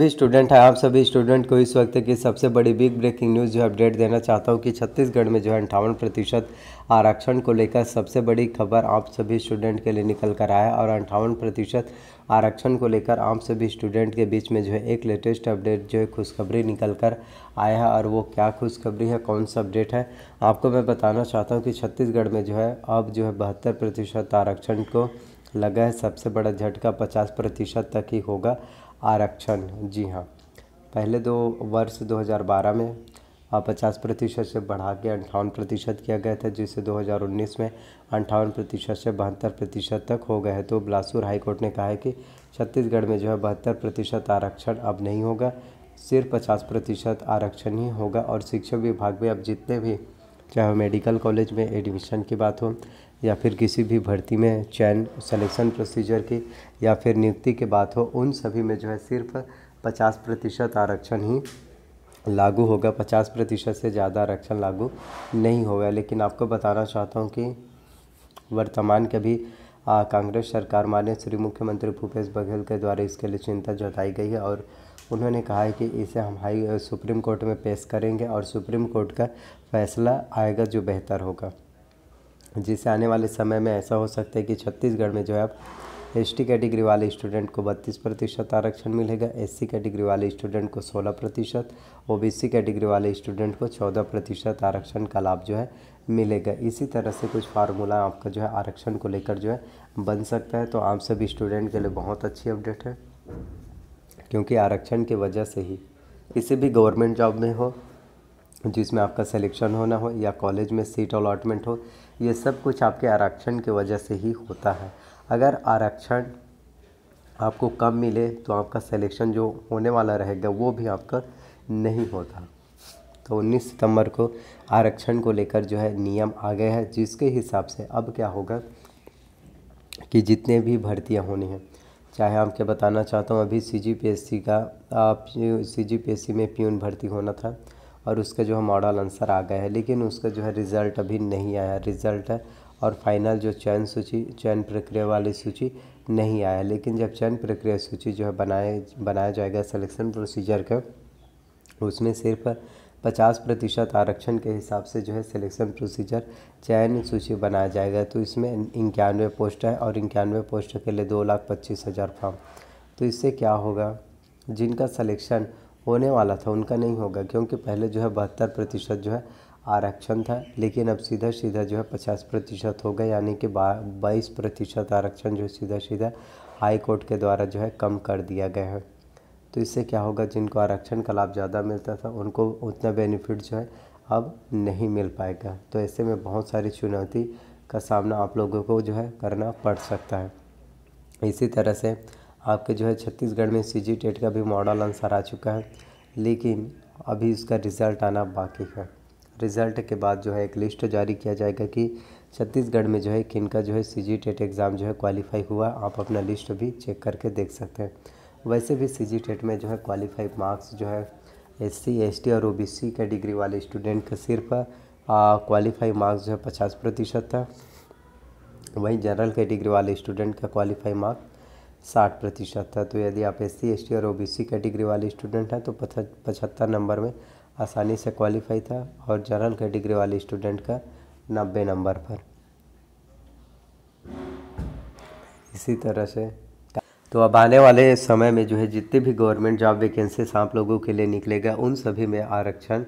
भी स्टूडेंट है आप सभी स्टूडेंट को इस वक्त की सबसे बड़ी बिग ब्रेकिंग न्यूज़ जो अपडेट देना चाहता हूँ कि छत्तीसगढ़ में जो है अंठावन प्रतिशत आरक्षण को लेकर सबसे बड़ी खबर आप सभी स्टूडेंट के लिए निकल कर आया और अंठावन प्रतिशत आरक्षण को लेकर आप सभी स्टूडेंट के बीच में जो है एक लेटेस्ट अपडेट जो है खुशखबरी निकल कर आया है और वो क्या खुशखबरी है कौन सा अपडेट है आपको मैं बताना चाहता हूँ कि छत्तीसगढ़ में जो है अब जो है बहत्तर प्रतिशत आरक्षण को लगा है सबसे बड़ा झटका पचास प्रतिशत तक ही होगा आरक्षण जी हाँ पहले दो वर्ष 2012 में पचास प्रतिशत से बढ़ा के अंठावन प्रतिशत किया गया था जिसे 2019 में अंठावन प्रतिशत से बहत्तर प्रतिशत तक हो गए तो बिलासपुर हाईकोर्ट ने कहा है कि छत्तीसगढ़ में जो है बहत्तर प्रतिशत आरक्षण अब नहीं होगा सिर्फ पचास प्रतिशत आरक्षण ही होगा और शिक्षा विभाग में अब जितने भी चाहे मेडिकल कॉलेज में एडमिशन की बात हो या फिर किसी भी भर्ती में चयन सिलेक्शन प्रोसीजर की या फिर नियुक्ति की बात हो उन सभी में जो है सिर्फ पचास प्रतिशत आरक्षण ही लागू होगा पचास प्रतिशत से ज़्यादा आरक्षण लागू नहीं होगा लेकिन आपको बताना चाहता हूँ कि वर्तमान के भी कांग्रेस सरकार माने श्री मुख्यमंत्री भूपेश बघेल के द्वारा इसके लिए चिंता जताई गई है और उन्होंने कहा है कि इसे हम हाई सुप्रीम कोर्ट में पेश करेंगे और सुप्रीम कोर्ट का फैसला आएगा जो बेहतर होगा जिससे आने वाले समय में ऐसा हो सकता है कि छत्तीसगढ़ में जो है आप एस कैटेगरी वाले स्टूडेंट को बत्तीस प्रतिशत आरक्षण मिलेगा एस कैटेगरी वाले स्टूडेंट को सोलह प्रतिशत ओ कैटेगरी वाले स्टूडेंट को चौदह प्रतिशत आरक्षण का लाभ जो है मिलेगा इसी तरह से कुछ फार्मूला आपका जो है आरक्षण को लेकर जो है बन सकता है तो आप सभी स्टूडेंट के लिए बहुत अच्छी अपडेट है क्योंकि आरक्षण की वजह से ही किसी भी गवर्नमेंट जॉब में हो जिसमें आपका सिलेक्शन होना हो या कॉलेज में सीट अलाटमेंट हो ये सब कुछ आपके आरक्षण की वजह से ही होता है अगर आरक्षण आपको कम मिले तो आपका सिलेक्शन जो होने वाला रहेगा वो भी आपका नहीं होता तो उन्नीस सितंबर को आरक्षण को लेकर जो है नियम आ गया है जिसके हिसाब से अब क्या होगा कि जितने भी भर्तियां होनी हैं चाहे आपके बताना चाहता हूँ अभी सी जी पी एस सी का आप सी जी पी एस सी में प्यून भर्ती होना था और उसका जो है मॉडल आंसर आ गया है लेकिन उसका जो है रिज़ल्ट अभी नहीं आया रिज़ल्ट और फाइनल जो चयन सूची चयन प्रक्रिया वाली सूची नहीं आया लेकिन जब चयन प्रक्रिया सूची जो है बनाए बनाया जाएगा सिलेक्शन प्रोसीजर का उसमें सिर्फ पचास प्रतिशत आरक्षण के हिसाब से जो है सिलेक्शन प्रोसीजर चयन सूची बनाया जाएगा तो इसमें इक्यानवे पोस्ट है और इक्यानवे पोस्ट के लिए दो लाख पच्चीस हज़ार फॉर्म तो इससे क्या होगा जिनका सिलेक्शन होने वाला था उनका नहीं होगा क्योंकि पहले जो है बहत्तर प्रतिशत जो है आरक्षण था लेकिन अब सीधा सीधा जो है पचास प्रतिशत हो गया यानी कि बाईस प्रतिशत आरक्षण जो है सीधा सीधा हाई कोर्ट के द्वारा जो है कम कर दिया गया है तो इससे क्या होगा जिनको आरक्षण का लाभ ज़्यादा मिलता था उनको उतना बेनिफिट जो है अब नहीं मिल पाएगा तो ऐसे में बहुत सारी चुनौती का सामना आप लोगों को जो है करना पड़ सकता है इसी तरह से आपके जो है छत्तीसगढ़ में सी जी टेट का भी मॉडल आंसर आ चुका है लेकिन अभी उसका रिज़ल्ट आना बाकी है रिज़ल्ट के बाद जो है एक लिस्ट जारी किया जाएगा कि छत्तीसगढ़ में जो है किन का जो है सी जी टेट एग्ज़ाम जो है क्वालिफाई हुआ आप अपना लिस्ट भी चेक करके देख सकते हैं वैसे भी सी जी टेट में जो है क्वालिफाई मार्क्स जो है एस सी एस टी और ओ बी सी के डिग्री वाले स्टूडेंट का सिर्फ क्वालिफाई मार्क्स जो है पचास प्रतिशत था वहीं जनरल कैटेगरी वाले स्टूडेंट का क्वालिफाई मार्क्स साठ प्रतिशत था तो यदि आप एस सी और ओ कैटेगरी वाले स्टूडेंट हैं तो पचहत्तर नंबर में आसानी से क्वालिफाई था और जनरल कैटेगरी वाले स्टूडेंट का नब्बे नंबर पर इसी तरह से तो अब आने वाले समय में जो है जितने भी गवर्नमेंट जॉब वैकेंसीज आप लोगों के लिए निकलेगा उन सभी में आरक्षण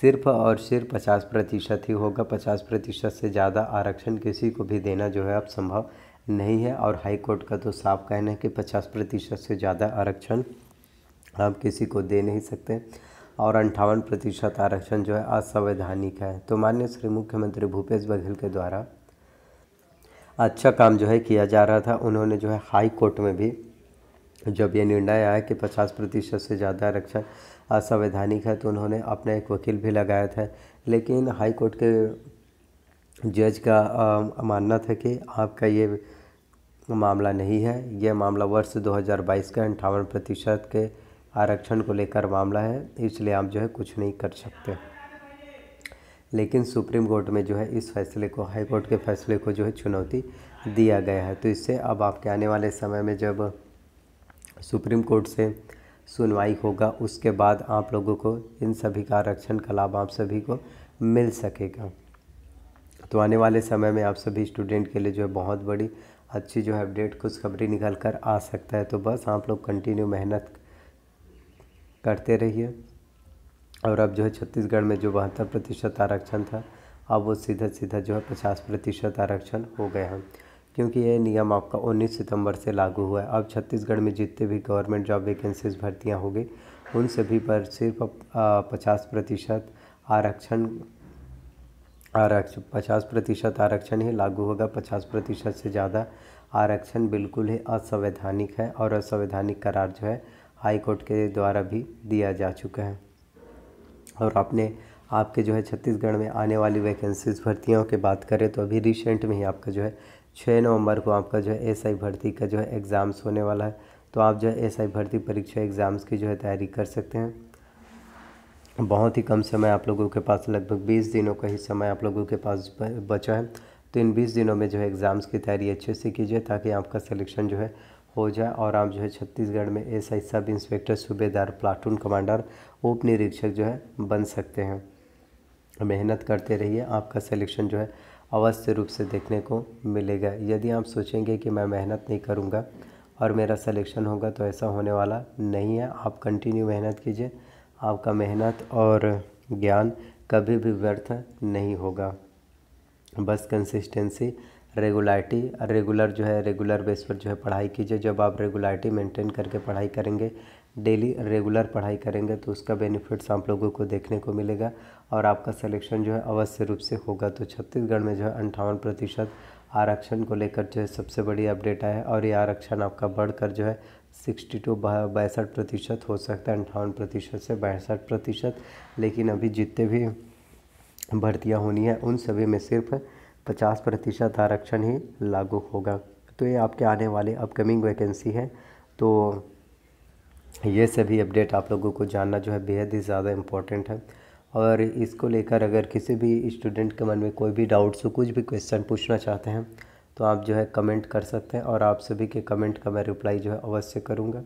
सिर्फ और सिर्फ पचास प्रतिशत ही होगा पचास प्रतिशत से ज़्यादा आरक्षण किसी को भी देना जो है अब संभव नहीं है और हाई कोर्ट का तो साफ कहना है कि पचास प्रतिशत से ज़्यादा आरक्षण आप किसी को दे नहीं सकते और अंठावन प्रतिशत आरक्षण जो है असंवैधानिक है तो माननीय श्री मुख्यमंत्री भूपेश बघेल के द्वारा अच्छा काम जो है किया जा रहा था उन्होंने जो है हाई कोर्ट में भी जब ये निर्णय आया कि पचास प्रतिशत से ज़्यादा आरक्षण असंवैधानिक है तो उन्होंने अपना एक वकील भी लगाया था लेकिन हाई कोर्ट के जज का आ, मानना था कि आपका ये मामला नहीं है यह मामला वर्ष 2022 का अंठावन प्रतिशत के आरक्षण को लेकर मामला है इसलिए आप जो है कुछ नहीं कर सकते लेकिन सुप्रीम कोर्ट में जो है इस फैसले को हाई कोर्ट के फैसले को जो है चुनौती दिया गया है तो इससे अब आपके आने वाले समय में जब सुप्रीम कोर्ट से सुनवाई होगा उसके बाद आप लोगों को इन सभी का आरक्षण का लाभ आप सभी को मिल सकेगा तो आने वाले समय में आप सभी स्टूडेंट के लिए जो है बहुत बड़ी अच्छी जो है अपडेट कुछ खबरें निकल कर आ सकता है तो बस आप लोग कंटिन्यू मेहनत करते रहिए और अब जो है छत्तीसगढ़ में जो बहत्तर प्रतिशत आरक्षण था अब वो सीधा सीधा जो है पचास प्रतिशत आरक्षण हो गया है क्योंकि ये नियम आपका 19 सितंबर से लागू हुआ है अब छत्तीसगढ़ में जितने भी गवर्नमेंट जॉब वैकेंसीज भर्तियाँ होगी उन सभी पर सिर्फ पचास प्रतिशत आरक्षण आरक्षण पचास प्रतिशत आरक्षण ही लागू होगा पचास प्रतिशत से ज़्यादा आरक्षण बिल्कुल ही असंवैधानिक है और असंवैधानिक करार जो है हाई कोर्ट के द्वारा भी दिया जा चुका है और आपने आपके जो है छत्तीसगढ़ में आने वाली वैकेंसीज भर्तियों की बात करें तो अभी रिसेंट में ही आपका जो है छः नवंबर को आपका जो है एस भर्ती का जो है एग्ज़ाम्स होने वाला है तो आप जो है एस भर्ती परीक्षा एग्ज़ाम्स की जो है तैयारी कर सकते हैं बहुत ही कम समय आप लोगों के पास लगभग बीस दिनों का ही समय आप लोगों के पास बचा है तो इन बीस दिनों में जो है एग्ज़ाम्स की तैयारी अच्छे से कीजिए ताकि आपका सिलेक्शन जो है हो जाए और आप जो है छत्तीसगढ़ में एस आई सब इंस्पेक्टर सूबेदार प्लाटून कमांडर उप निरीक्षक जो है बन सकते हैं मेहनत करते रहिए आपका सिलेक्शन जो है अवश्य रूप से देखने को मिलेगा यदि आप सोचेंगे कि मैं मेहनत नहीं करूँगा और मेरा सिलेक्शन होगा तो ऐसा होने वाला नहीं है आप कंटिन्यू मेहनत कीजिए आपका मेहनत और ज्ञान कभी भी व्यर्थ नहीं होगा बस कंसिस्टेंसी रेगुलरिटी रेगुलर जो है रेगुलर बेस पर जो है पढ़ाई कीजिए जब आप रेगुलरिटी मेंटेन करके पढ़ाई करेंगे डेली रेगुलर पढ़ाई करेंगे तो उसका बेनिफिट्स आप लोगों को देखने को मिलेगा और आपका सिलेक्शन जो है अवश्य रूप से होगा तो छत्तीसगढ़ में जो है अंठावन प्रतिशत आरक्षण को लेकर जो है सबसे बड़ी अपडेट आया है और ये आरक्षण आपका बढ़कर जो है सिक्सटी टू बासठ प्रतिशत हो सकता है अंठावन प्रतिशत से बासठ प्रतिशत लेकिन अभी जितने भी भर्तियाँ होनी है उन सभी में सिर्फ पचास प्रतिशत आरक्षण ही लागू होगा तो ये आपके आने वाले अपकमिंग वैकेंसी है तो ये सभी अपडेट आप लोगों को जानना जो है बेहद ही ज़्यादा इम्पोर्टेंट है और इसको लेकर अगर किसी भी स्टूडेंट के मन में कोई भी डाउट्स हो कुछ भी क्वेश्चन पूछना चाहते हैं तो आप जो है कमेंट कर सकते हैं और आप सभी के कमेंट का मैं रिप्लाई जो है अवश्य करूँगा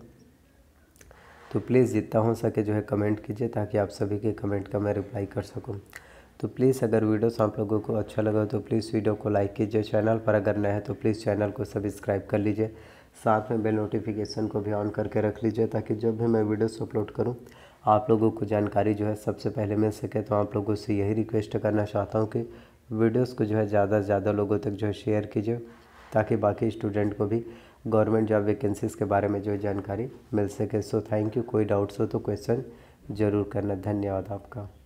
तो प्लीज़ जितना हो सके जो है कमेंट कीजिए ताकि आप सभी के कमेंट का मैं रिप्लाई कर सकूँ तो प्लीज़ अगर वीडियोस आप लोगों को अच्छा लगा तो प्लीज़ वीडियो को लाइक कीजिए चैनल पर अगर नया है तो प्लीज़ चैनल को सब्सक्राइब कर लीजिए साथ में बेल नोटिफिकेशन को भी ऑन करके रख लीजिए ताकि जब भी मैं वीडियोस अपलोड करूँ आप लोगों को जानकारी जो है सबसे पहले मिल सके तो आप लोगों से यही रिक्वेस्ट करना चाहता हूँ कि वीडियोस को जो है ज़्यादा से ज़्यादा लोगों तक जो है शेयर कीजिए ताकि बाकी स्टूडेंट को भी गवर्नमेंट जॉब वैकेंसीज के बारे में जो है जानकारी मिल सके सो थैंक यू कोई डाउट्स हो तो क्वेश्चन ज़रूर करना धन्यवाद आपका